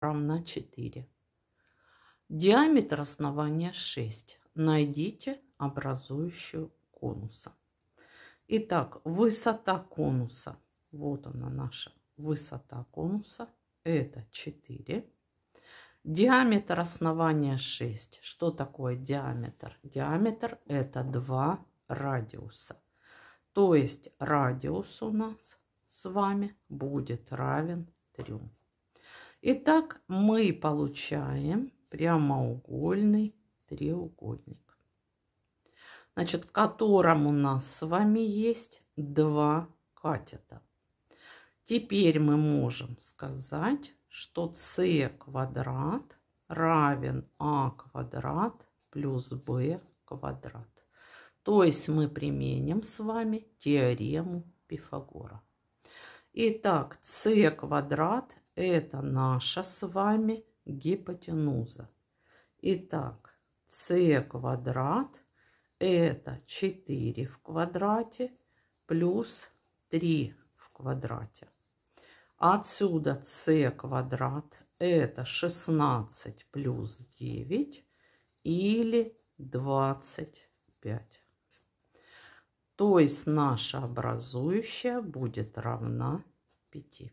равна 4. Диаметр основания 6. Найдите образующую конуса. Итак, высота конуса. Вот она наша высота конуса. Это 4. Диаметр основания 6. Что такое диаметр? Диаметр это 2 радиуса. То есть радиус у нас с вами будет равен 3. Итак, мы получаем прямоугольный треугольник, значит, в котором у нас с вами есть два катета. Теперь мы можем сказать, что c квадрат равен а квадрат плюс b квадрат. То есть мы применим с вами теорему Пифагора. Итак, c квадрат это наша с вами гипотенуза. Итак, c квадрат это 4 в квадрате плюс 3 в квадрате. Отсюда c квадрат это 16 плюс 9 или 25. То есть наша образующая будет равна 5.